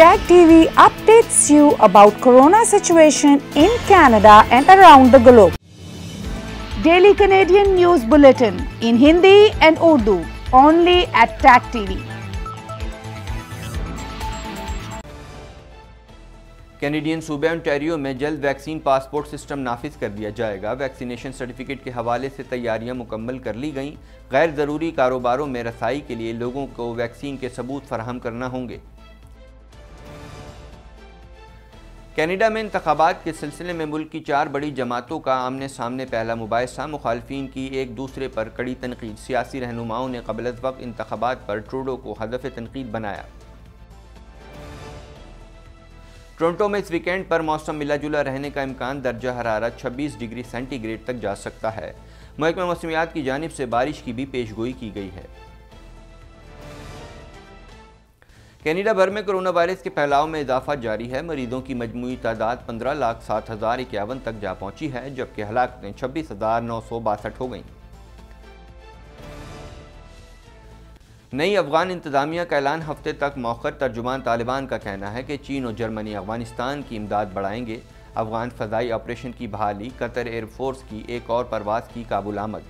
Tag TV updates you about corona situation in Canada and around the globe. Daily Canadian News Bulletin in Hindi and Urdu only at Tag TV. Canadian सूबे Ontario में जल्द vaccine passport system नाफिज कर दिया जाएगा vaccination certificate के हवाले से तैयारियां मुकम्मल कर ली गईं गैर ज़रूरी कारोबारों में रसाई के लिए लोगों को वैक्सीन के सबूत फराहम करना होंगे कैनेडा में इंतबात के सिलसिले में मुल्क की चार बड़ी जमातों का आमने सामने पहला मुबासा मुखालफी की एक दूसरे पर कड़ी तनकीद सियासी रहनुमाओं ने कबल वक्त इंतबात पर ट्रूडो को हदफ तनकीद बनाया टोरंटो में इस वीकेंड पर मौसम मिला जुला रहने का इम्कान दर्जा हरारत छब्बीस डिग्री सेंटीग्रेड तक जा सकता है महकमा मौसमियात की जानब से बारिश की भी पेशगोई की गई है कैनेडा भर में कोरोना वायरस के फैलाव में इजाफा जारी है मरीजों की मजमू तादाद पंद्रह लाख सात हज़ार इक्यावन तक जा पहुंची है जबकि हलाकतें छब्बीस हज़ार नौ सौ बासठ हो गई नई अफगान इंतजामिया का ऐलान हफ्ते तक मौखर तर्जुमान तालिबान का कहना है कि चीन और जर्मनी अफगानिस्तान की इमदाद बढ़ाएंगे अफगान फजाई ऑपरेशन की बहाली कतर एयरफोर्स की एक और परवाज की काबुल आमद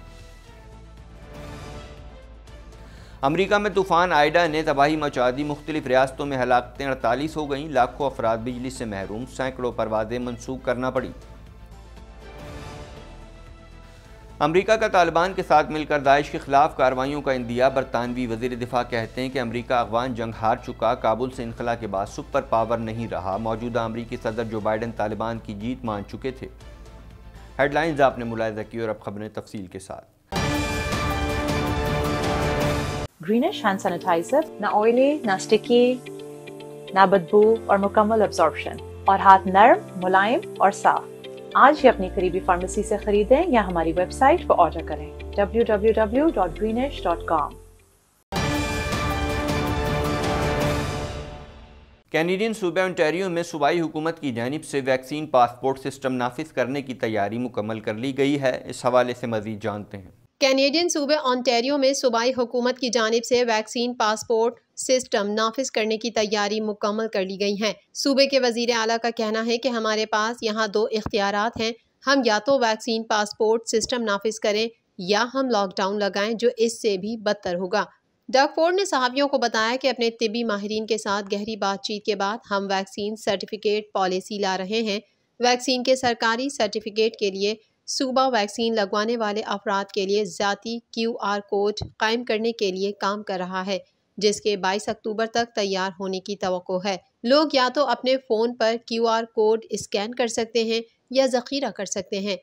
अमरीका में तूफान आयडा ने तबाही मचा दी मुख्तलिफ रियातों में हलाकतें अड़तालीस हो गईं लाखों अफराद बिजली से महरूम सैकड़ों परवाजें मनसूख करना पड़ी अमरीका का तालिबान के साथ मिलकर दाइश के खिलाफ कार्रवाई का इंदिया बरतानवी वजीर दिफा कहते हैं कि अमरीका अफगान जंग हार चुका काबुल से इनखला के बाद सुपर पावर नहीं रहा मौजूदा अमरीकी सदर जो बाइडन तालिबान की जीत मान चुके थे हेडलाइंस आपने मुलायजा की और अब खबरें तफसील के साथ greenish हैंड सैनिटाइजर ना oily, ना sticky, ना बदबू और मुकम्मल absorption और हाथ नर्म मुलायम और साफ आज ही अपनी करीबी फार्मेसी से खरीदें या हमारी वेबसाइट पर ऑर्डर करें www.greenish.com कैनेडियन सूबे ओंटारियो में सूबाई हुकूमत की जानब से वैक्सीन पासपोर्ट सिस्टम नाफिज करने की तैयारी मुकम्मल कर ली गई है इस हवाले से मजीद जानते हैं कैनेडियन सूबे ऑन्टेरियो में सूबाई हुकूमत की जानब से वैक्सीन पासपोर्ट सिस्टम नाफिज करने की तैयारी मुकम्मल कर ली गई है सूबे के वजीर अला का कहना है कि हमारे पास यहाँ दो इख्तियार हैं हम या तो वैक्सीन पासपोर्ट सिस्टम नाफिज करें या हम लॉकडाउन लगाएं जो इससे भी बदतर होगा डॉक फोर्ड ने सहाफ़ियों को बताया कि अपने तिबी माहरीन के साथ गहरी बातचीत के बाद हम वैक्सीन सर्टिफिकेट पॉलिसी ला रहे हैं वैक्सीन के सरकारी सर्टिफिकेट के लिए सूबा वैक्सीन लगवाने वाले अफराद के लिए ज़ाती क्यू आर कोड कायम करने के लिए काम कर रहा है जिसके 22 अक्टूबर तक तैयार होने की तो है लोग या तो अपने फ़ोन पर क्यू आर कोड स्कैन कर सकते हैं या जख़ीरा कर सकते हैं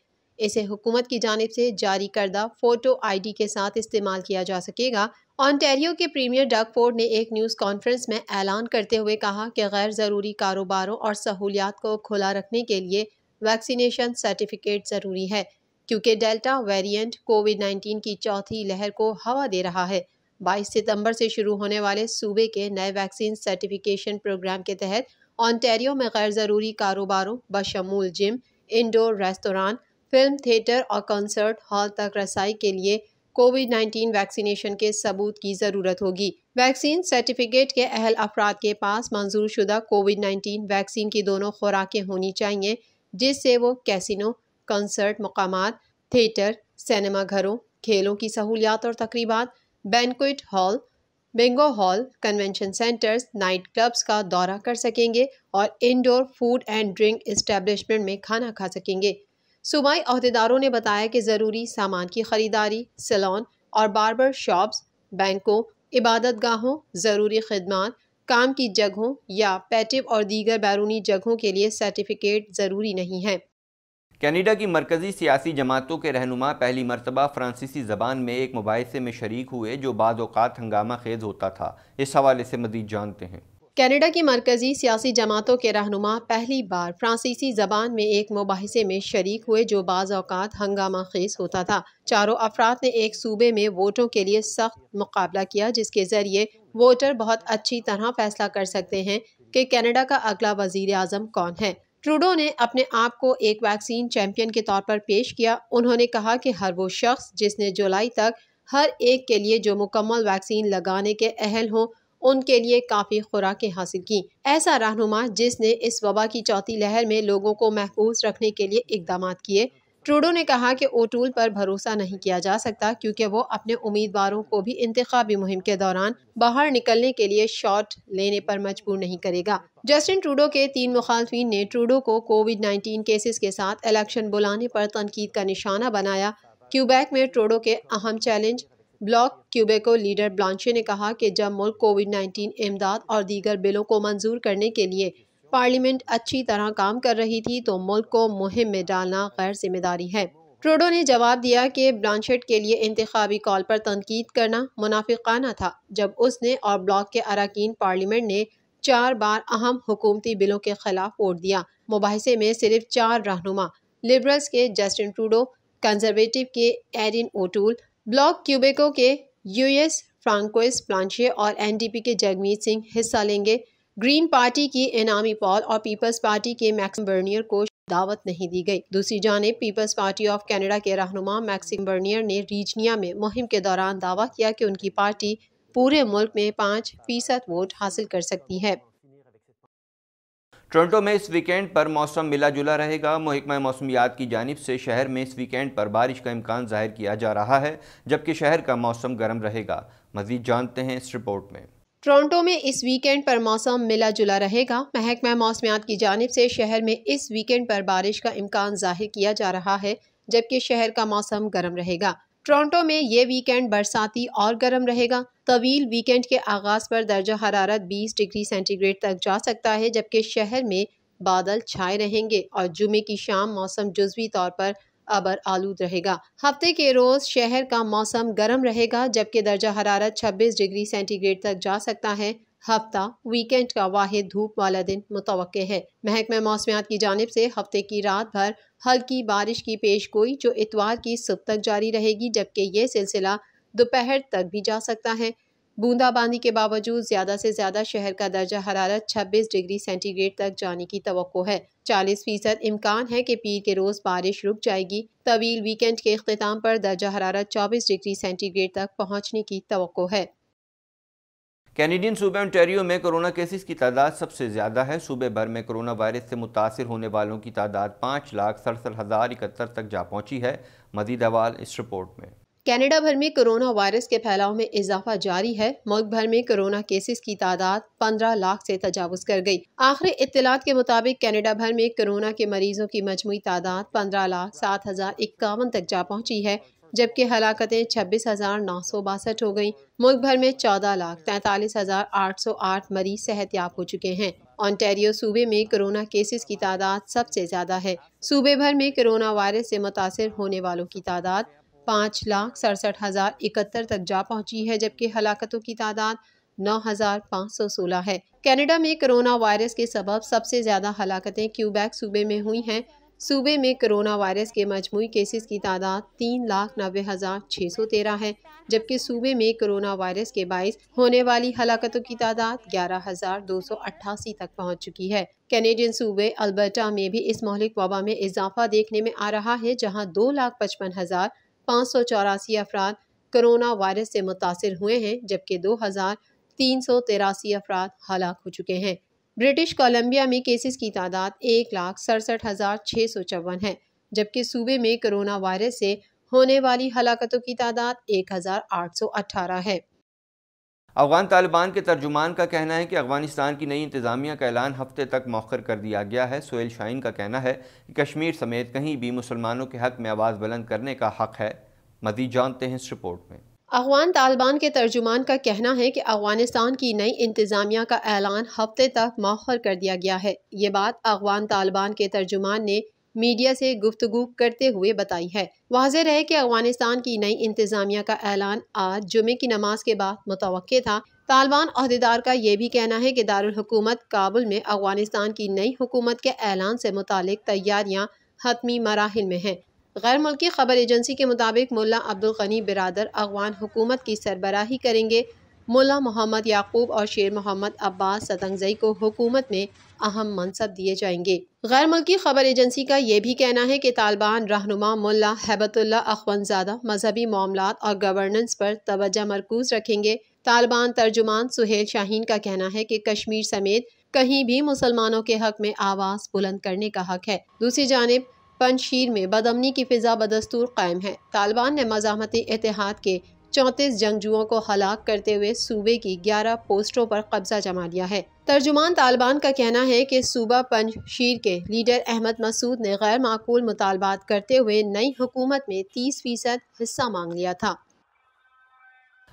इसे हुकूमत की जानब से जारी करदा फ़ोटो डी के साथ इस्तेमाल किया जा सकेगा ऑनटेरियो के प्रीमियर फोर्ड ने एक न्यूज़ कॉन्फ्रेंस में ऐलान करते हुए कहा कि गैर ज़रूरी कारोबारों और सहूलियात को खुला रखने के लिए वैक्सीनेशन सर्टिफिकेट ज़रूरी है क्योंकि डेल्टा वेरिएंट कोविड 19 की चौथी लहर को हवा दे रहा है 22 सितंबर से शुरू होने वाले सूबे के नए वैक्सीन सर्टिफिकेशन प्रोग्राम के तहत ऑनटेरियो में गैर ज़रूरी कारोबारों बशमूल gym indoor restaurant film theatre और कंसर्ट हॉल तक रसाई के लिए कोविड 19 वैक्सीनेशन के सबूत की ज़रूरत होगी वैक्सीन सर्टिफिकेट के अहल अफराद के पास मंजूर शुदा कोविड 19 वैक्सीन की दोनों खुराकें होनी चाहिए जिससे वो कैसिनो कंसर्ट मकाम थिएटर सिनेमा घरों खेलों की सहूलियात और तकरीबा banquet hall bingo hall convention centres night clubs का दौरा कर सकेंगे और indoor food and drink establishment में खाना खा सकेंगे सूबाई अहदेदारों ने बताया कि ज़रूरी सामान की ख़रीदारी सलोन और बारबर शॉप्स बैंकों इबादत गाहों ज़रूरी खदमात काम की जगहों या पैटिव और दीगर बैरूनी जगहों के लिए सर्टिफिकेट ज़रूरी नहीं है कनाडा की मरकज़ी सियासी जमातों के रहनुमा पहली मरतबा फ्रांसीसी ज़बान में एक मुबासे में शरीक हुए जो बाद हंगामा खेज होता था इस हवाले से मजीद जानते हैं कैनेडा की मरकज़ी सियासी जमातों के रहनुमा पहली बार फ्रांसीसी जबान में एक मुबासे में शरीक हुए जो बाज़ हंगामा खेज होता था चारों अफराद ने एक सूबे में वोटों के लिए सख्त मुकाबला किया जिसके ज़रिए वोटर बहुत अच्छी तरह फैसला कर सकते हैं कि कैनेडा का अगला वजीर अजम कौन है ट्रूडो ने अपने आप को एक वैक्सीन चैम्पियन के तौर पर पेश किया उन्होंने कहा कि हर वो शख्स जिसने जुलाई तक हर एक के लिए जो मुकम्मल वैक्सीन लगाने के अहल हों उनके लिए काफ़ी खुराकें हासिल की ऐसा रहनुमा जिसने इस वबा की चौथी लहर में लोगों को महफूज रखने के लिए इकदाम किए ट्रूडो ने कहा कि ओटूल पर भरोसा नहीं किया जा सकता क्योंकि वो अपने उम्मीदवारों को भी इंतबी मुहिम के दौरान बाहर निकलने के लिए शॉट लेने पर मजबूर नहीं करेगा जस्टिन ट्रूडो के तीन मुखालफी ने ट्रूडो को कोविड 19 केसेस के साथ इलेक्शन बुलाने पर तनकीद का निशाना बनाया क्यूबैक में ट्रूडो के अहम challenge Bloc Quebecois leader Blanchet ने कहा कि जब मुल्क कोविड 19 इमदाद और दीगर बिलों को मंजूर करने के लिए पार्लियामेंट अच्छी तरह काम कर रही थी तो मुल्क को मुहिम में डालना गैर जिम्मेदारी है ट्रोडो ने जवाब दिया कि ब्लांशेट के लिए इंतबी कॉल पर तनकीद करना मुनाफिकाना था जब उसने और ब्लॉक के अरकान पार्लियामेंट ने चार बार अहम हुकूमती बिलों के खिलाफ वोट दिया मुबासे में सिर्फ चार रहनुमा लिबरल्स के जस्टिन ट्रूडो कंजर्वेटिव के एरिन ओटूल ब्लॉक क्यूबेको के यूएस फ्रांकोइस प्लांचे और एनडीपी के जगमीत सिंह हिस्सा लेंगे ग्रीन पार्टी की इनामी पॉल और पीपल्स पार्टी के मैक्सिम बर्नियर को दावत नहीं दी गई दूसरी जानब पीपल्स पार्टी ऑफ कनाडा के रहनुमा मैक्सिम बर्नियर ने रीजनिया में मुहिम के दौरान दावा किया कि उनकी पार्टी पूरे मुल्क में पाँच फीसद वोट हासिल कर सकती है टोरंटो में इस वीकेंड पर मौसम मिला जुला रहेगा महकमा मौसमियात की जानब से शहर में इस वीकेंड पर बारिश का इम्कान जाहिर किया जा रहा है जबकि शहर का मौसम गर्म रहेगा मजीद जानते हैं इस रिपोर्ट में टोरंटो में इस वीकेंड पर मौसम मिला जुला रहेगा महकमा मौसमियात की जानब से शहर में इस वीकेंड पर बारिश का इम्कान जाहिर किया जा रहा है जबकि शहर का मौसम गर्म रहेगा टोरंटो में ये वीकेंड बरसाती और गर्म रहेगा तवील वीकेंड के आगाज़ पर दर्जा हरारत 20 डिग्री सेंटीग्रेड तक जा सकता है जबकि शहर में बादल छाए रहेंगे और जुमे की शाम मौसम जुजवी तौर पर अबर आलूद रहेगा हफ्ते के रोज़ शहर का मौसम गर्म रहेगा जबकि दर्जा हरारत 26 डिग्री सेंटीग्रेड तक जा सकता है हफ्ता वीकेंड का वाहिद धूप वाला दिन मुतव है महकमा मौसमियात की जानब से हफ्ते की रात भर हल्की बारिश की पेश गोई जो इतवार की सुबह तक जारी रहेगी जबकि ये सिलसिला दोपहर तक भी जा सकता है बूंदाबांदी के बावजूद ज़्यादा से ज़्यादा शहर का दर्जा हरारत 26 डिग्री सेंटीग्रेड तक जाने की तो है 40 फीसद इम्कान है कि पीर के रोज़ बारिश रुक जाएगी तवील वीकेंड के अख्ताम पर दर्जा हरारत 24 डिग्री सेंटीग्रेड तक पहुँचने की तो है कैनेडियन सूबे ओंटेरियो में कोरोना केसेस की तादाद सबसे ज़्यादा है सूबे भर में कोरोना वायरस से मुतासर होने वालों की तादाद पाँच लाख सड़सठ हज़ार इकहत्तर तक जा पहुँची है मजीद अवाल इस रिपोर्ट में कनाडा भर में कोरोना वायरस के फैलाव में इजाफा जारी है मुल्क भर में कोरोना केसेस की तादाद 15 लाख से तजावज कर गई आखिरी इतलात के मुताबिक कनाडा भर में कोरोना के मरीजों की मजमू तादाद 15 लाख सात हजार इक्यावन तक जा पहुंची है जबकि हलाकतें छब्बीस हज़ार नौ सौ बासठ हो गई मुल्क भर में चौदह लाख तैंतालीस हज़ार आठ सौ आठ मरीज सेहतियाब हो चुके हैं ऑन्टेरियो सूबे में कोरोना केसेस की तादाद सबसे ज़्यादा है सूबे भर में कोरोना वायरस से मुतासर होने वालों की तादाद पाँच लाख सड़सठ हज़ार इकहत्तर तक जा पहुंची है जबकि हलाकतों की तादाद नौ हज़ार पाँच सौ सोलह है कनाडा में कोरोना वायरस के सबब सबसे ज़्यादा हलाकतें क्यूबैक सूबे में हुई हैं सूबे में कोरोना वायरस के मजमू केसेस की तादाद तीन लाख नबे हज़ार छः सौ तेरह है जबकि सूबे में कोरोना वायरस के बायस होने वाली हलाकतों की तादाद ग्यारह हज़ार दो सौ अट्ठासी तक पहुँच चुकी है कैनेडियन सूबे अल्बर्टा में भी इस मौलिक वबा में इजाफा देखने में आ रहा है जहाँ दो लाख पचपन हज़ार पाँच सौ चौरासी अफराद कोरोना वायरस से मुतासर हुए हैं जबकि दो हज़ार तीन सौ तिरासी अफराद हलाक हो चुके हैं ब्रिटिश कोलंबिया में केसेस की तादाद एक लाख सड़सठ हज़ार छः सौ चौवन है जबकि सूबे में कोरोना वायरस से होने वाली हलाकतों की तादाद एक हज़ार आठ सौ अट्ठारह है अफगान तालिबान के तर्जुमान का कहना है कि अफगानिस्तान की नई इंतजामिया का ऐलान हफ्ते तक मौखर कर दिया गया है सोहेल शाहीन का कहना है कि कश्मीर समेत कहीं भी मुसलमानों के हक में आवाज़ बुलंद करने का हक है मजीद जानते हैं इस रिपोर्ट में अफगान तालिबान के तर्जुमान का कहना है कि अफगानिस्तान की नई इंतज़ामिया का ऐलान हफ्ते तक मौखर कर दिया गया है ये बात अफगान तालिबान के तर्जुमान ने मीडिया से गुफ्तु करते हुए बताई है वाज रहे कि अफगानिस्तान की नई इंतज़ामिया का ऐलान आज जुमे की नमाज के बाद मुतव था तालिबान अहदेदार का ये भी कहना है कि दारकूमत काबुल में अफगानिस्तान की नई हुकूमत के ऐलान से मुतल तैयारियाँ हतमी मराहल में हैं गैर मुल्की खबर एजेंसी के मुताबिक मुला अब्दुल गनी बिरादर अफगान हुकूमत की सरबराही करेंगे मुला मोहम्मद याकूब और शेर मोहम्मद अब्बास सतंगजई को हुकूमत में अहम मनसब दिए जाएंगे गैर मुल्की खबर एजेंसी का ये भी कहना है कि तालिबान रहनुमा मुला हैबतुल्ला अखवनजादा मजहबी मामला और गवर्नेंस पर तोज्जा मरकूज रखेंगे तालिबान तर्जुमान सुहेल शाहीन का कहना है कि कश्मीर समेत कहीं भी मुसलमानों के हक में आवाज़ बुलंद करने का हक है दूसरी जानब पंजशीर में बदमनी की फ़िज़ा बदस्तूर कायम है तालिबान ने मजामती एतिहाद के चौंतीस जंगजुओं को हलाक करते हुए सूबे की ग्यारह पोस्टों पर कब्जा जमा लिया है तर्जुमान तालिबान का कहना है कि सूबा पंजशीर के लीडर अहमद मसूद ने गैर माकूल मुतालबात करते हुए नई हुकूमत में तीस फीसद हिस्सा मांग लिया था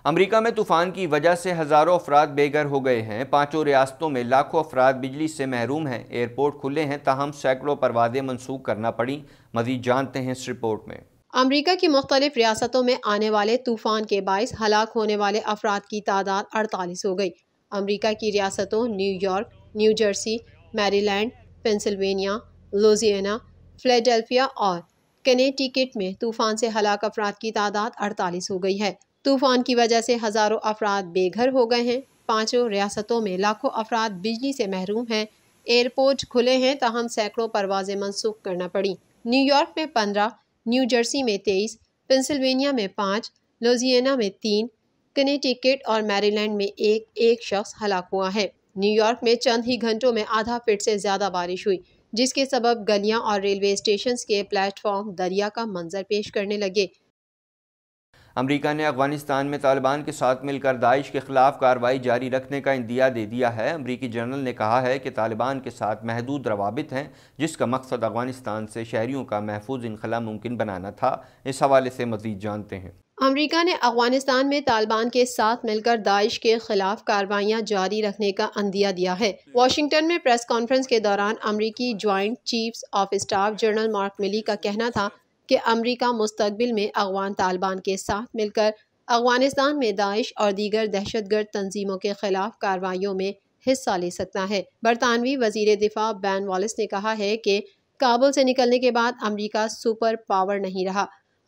अमरीका में तूफान की वजह से हज़ारों अफराद बेघर हो गए हैं पाँचों रियासतों में लाखों अफराद बिजली से महरूम हैं एयरपोर्ट खुले हैं ताहम सैकड़ों परवाजें मनसूख करना पड़ी मजीद जानते हैं इस रिपोर्ट में अमरीका की मुख्तलिफ रियासतों में आने वाले तूफान के बायस हलाक होने वाले अफराद की तादाद अड़तालीस हो गई अमरीका की रियासतों New York new Jersey Maryland Pennsylvania लोजियाना Philadelphia और कनेटिकट में तूफान से हलाक अफराद की तादाद अड़तालीस हो गई है तूफान की वजह से हज़ारों अफराद बेघर हो गए हैं पाँचों रियासतों में लाखों अफराद बिजली से महरूम हैं एयरपोर्ट खुले हैं तहम तो सैकड़ों परवाज़ें मनसूख करना पड़ी न्यूयॉर्क में पंद्रह न्यू जर्सी में तेईस पेंसिल्वेनिया में पाँच लुजियाना में तीन कनेटिकट और मैरीलैंड में एक एक शख्स हलाक हुआ है न्यूयॉर्क में चंद ही घंटों में आधा फिट से ज़्यादा बारिश हुई जिसके सबब गलियां और रेलवे स्टेशन के प्लेटफॉर्म दरिया का मंजर पेश करने लगे अमरीका ने अफगानिस्तान में तालिबान के साथ मिलकर दाइश के खिलाफ कार्रवाई जारी रखने का इंदिया दे दिया है अमरीकी जनरल ने कहा है कि तालिबान के साथ महदूद रवाबित हैं जिसका मकसद अफगानिस्तान से शहरीों का महफूज इनखला मुमकिन बनाना था इस हवाले से मजीद जानते हैं अमरीका ने अफगानिस्तान में तालिबान के साथ मिलकर दाइश के खिलाफ कार्रवाइयाँ जारी रखने का अंदिया दिया है वाशिंगटन में प्रेस कॉन्फ्रेंस के दौरान अमरीकी joint chief of staff general Mark Milley का कहना था कि अमरीका मुस्तबिल में अफगान तालिबान के साथ मिलकर अफगानिस्तान में दाइश और दीगर दहशत गर्द तंजीमों के खिलाफ कार्रवाइयों में हिस्सा ले सकता है बरतानवी वजीर दिफा बैन वालिस ने कहा है कि काबुल से निकलने के बाद अमरीका सुपर पावर नहीं रहा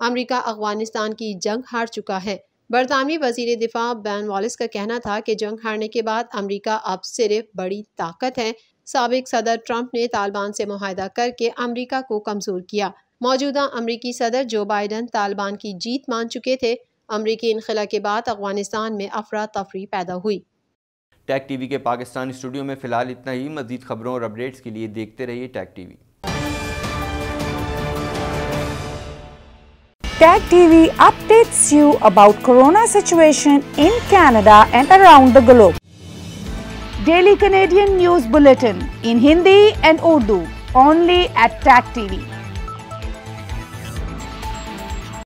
अमरीका अफगानिस्तान की जंग हार चुका है बरतानवी वजीर दिफा बैन वालस का कहना था कि जंग हारने के बाद अमरीका अब सिर्फ बड़ी ताकत है सबक सदर ट्रंप ने तालिबान से माहिदा करके अमरीका को कमज़ोर किया मौजूदा अमरीकी सदर जो बाइडन तालिबान की जीत मान चुके थे अमरीकी इनखला के बाद अफगानिस्तान में अफरा तफरी पैदा हुई टैग टीवी के पाकिस्तान स्टूडियो में फिलहाल इतना ही मजीद खबरों और अपडेट्स के लिए देखते रहिए Tag TV Tag TV updates you about corona situation in Canada and around the globe. Daily Canadian news bulletin in Hindi and Urdu only at Tag TV.